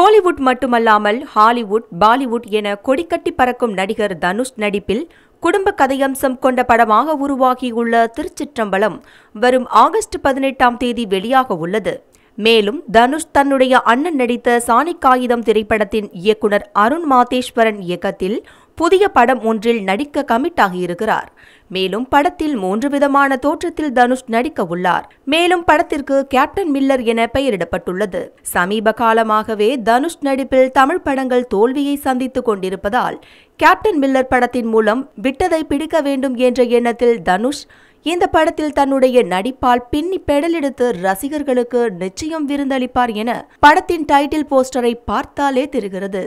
கோலிவுட் மட்டுமல்லாமல் ஹாலிவுட் பாலிவுட் என கொடிக்கட்டி பறக்கும் நடிகர் தனுஷ் நடிப்பில் குடும்ப கதையம்சம் கொண்ட படமாக உருவாகியுள்ள திருச்சிற்றம்பலம் வரும் ஆகஸ்ட் பதினெட்டாம் தேதி வெளியாக உள்ளது மேலும் தனுஷ் தன்னுடைய அண்ணன் நடித்த சாணி காகிதம் திரைப்படத்தின் இயக்குனர் அருண் மாதேஸ்வரன் இயக்கத்தில் புதிய படம் ஒன்றில் நடிக்க கமிட் ஆகியிருக்கிறார் மேலும் படத்தில் மூன்று விதமான தோற்றத்தில் தனுஷ் நடிக்க உள்ளார் மேலும் படத்திற்கு கேப்டன் மில்லர் என பெயரிடப்பட்டுள்ளது சமீப காலமாகவே தனுஷ் நடிப்பில் தமிழ் படங்கள் தோல்வியை சந்தித்துக் கொண்டிருப்பதால் கேப்டன் மில்லர் படத்தின் மூலம் விட்டதை பிடிக்க வேண்டும் என்ற எண்ணத்தில் தனுஷ் இந்த படத்தில் தன்னுடைய நடிப்பால் பின்னி பெடலெடுத்து ரசிகர்களுக்கு நிச்சயம் விருந்தளிப்பார் என படத்தின் டைட்டில் போஸ்டரை பார்த்தாலே தெரிகிறது